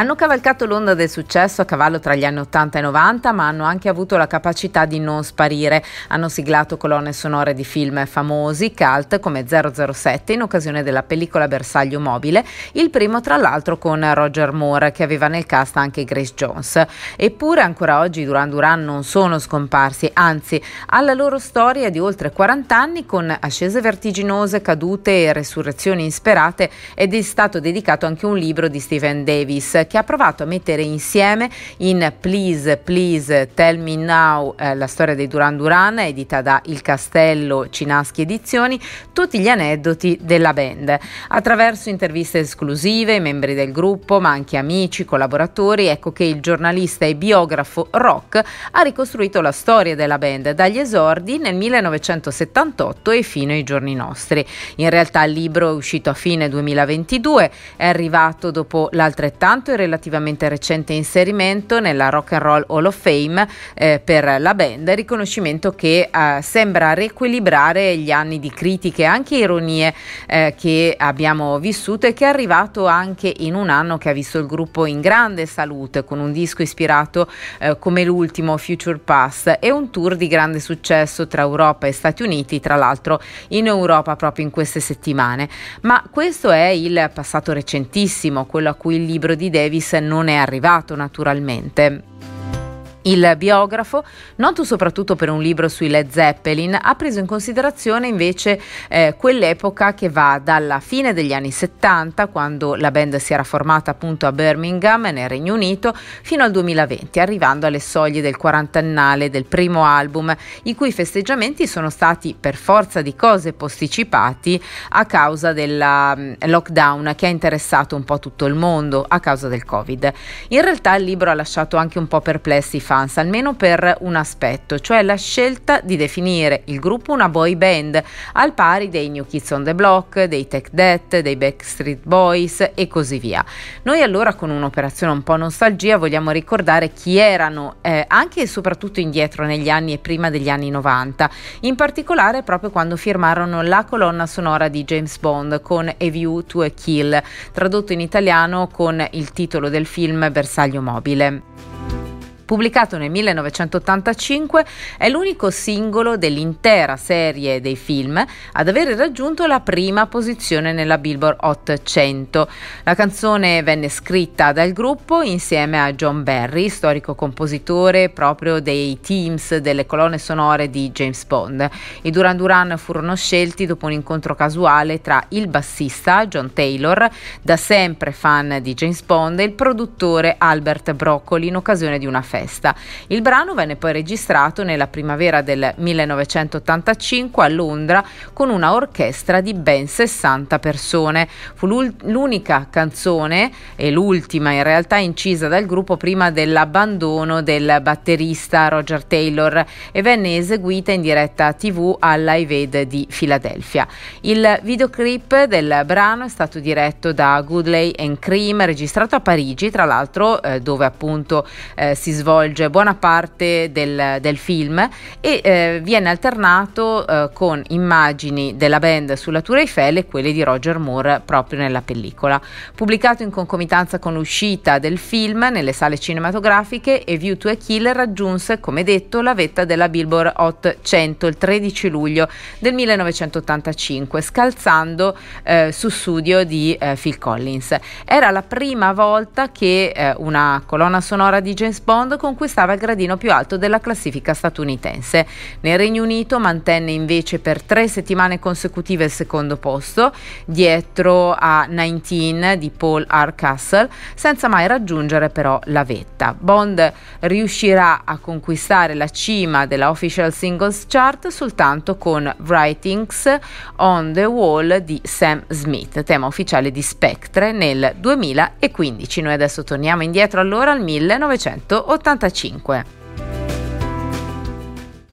Hanno cavalcato l'onda del successo a cavallo tra gli anni 80 e 90, ma hanno anche avuto la capacità di non sparire. Hanno siglato colonne sonore di film famosi, cult come 007 in occasione della pellicola Bersaglio mobile, il primo tra l'altro con Roger Moore che aveva nel cast anche Grace Jones. Eppure ancora oggi i Duran Duran non sono scomparsi, anzi, alla loro storia di oltre 40 anni con ascese vertiginose, cadute e resurrezioni insperate ed è stato dedicato anche un libro di Stephen Davis che ha provato a mettere insieme in Please, Please, Tell Me Now, eh, la storia dei Duran Duran, edita da Il Castello Cinaschi Edizioni, tutti gli aneddoti della band, attraverso interviste esclusive membri del gruppo, ma anche amici, collaboratori, ecco che il giornalista e biografo Rock ha ricostruito la storia della band dagli esordi nel 1978 e fino ai giorni nostri. In realtà il libro è uscito a fine 2022, è arrivato dopo l'altrettanto relativamente recente inserimento nella Rock and Roll Hall of Fame eh, per la band, riconoscimento che eh, sembra riequilibrare gli anni di critiche e anche ironie eh, che abbiamo vissuto e che è arrivato anche in un anno che ha visto il gruppo in grande salute con un disco ispirato eh, come l'ultimo Future Pass e un tour di grande successo tra Europa e Stati Uniti, tra l'altro in Europa proprio in queste settimane. Ma questo è il passato recentissimo, quello a cui il libro di David Davis non è arrivato naturalmente. Il biografo, noto soprattutto per un libro sui Led Zeppelin, ha preso in considerazione invece eh, quell'epoca che va dalla fine degli anni 70, quando la band si era formata appunto a Birmingham nel Regno Unito, fino al 2020, arrivando alle soglie del quarantennale del primo album, i cui festeggiamenti sono stati per forza di cose posticipati a causa del mm, lockdown che ha interessato un po' tutto il mondo a causa del Covid. In realtà il libro ha lasciato anche un po' perplessi i fan chance, almeno per un aspetto, cioè la scelta di definire il gruppo una boy band al pari dei New Kids on the Block, dei Tech Death, dei Backstreet Boys e così via. Noi allora con un'operazione un po' nostalgia vogliamo ricordare chi erano eh, anche e soprattutto indietro negli anni e prima degli anni 90, in particolare proprio quando firmarono la colonna sonora di James Bond con A View to a Kill, tradotto in italiano con il titolo del film Bersaglio mobile. Pubblicato nel 1985, è l'unico singolo dell'intera serie dei film ad aver raggiunto la prima posizione nella Billboard Hot 100. La canzone venne scritta dal gruppo insieme a John Barry, storico compositore proprio dei teams delle colonne sonore di James Bond. I Duran Duran furono scelti dopo un incontro casuale tra il bassista John Taylor, da sempre fan di James Bond, e il produttore Albert Broccoli in occasione di una festa festa. Il brano venne poi registrato nella primavera del 1985 a Londra con una orchestra di ben 60 persone. Fu l'unica canzone e l'ultima in realtà incisa dal gruppo prima dell'abbandono del batterista Roger Taylor e venne eseguita in diretta TV all'Live Aid di Filadelfia. Il videoclip del brano è stato diretto da Goodley and Cream, registrato a Parigi, tra l'altro eh, dove appunto eh, si svolge svolge buona parte del, del film e eh, viene alternato eh, con immagini della band sulla Tour Eiffel e quelle di Roger Moore proprio nella pellicola. Pubblicato in concomitanza con l'uscita del film nelle sale cinematografiche, A View to a Kill raggiunse, come detto, la vetta della Billboard Hot 100 il 13 luglio del 1985, scalzando eh, su studio di eh, Phil Collins. Era la prima volta che eh, una colonna sonora di James Bond conquistava il gradino più alto della classifica statunitense. Nel Regno Unito mantenne invece per tre settimane consecutive il secondo posto, dietro a 19 di Paul R. Castle, senza mai raggiungere però la vetta. Bond riuscirà a conquistare la cima della Official Singles Chart soltanto con Writings on the Wall di Sam Smith, tema ufficiale di Spectre nel 2015. Noi adesso torniamo indietro allora al 1980. 75.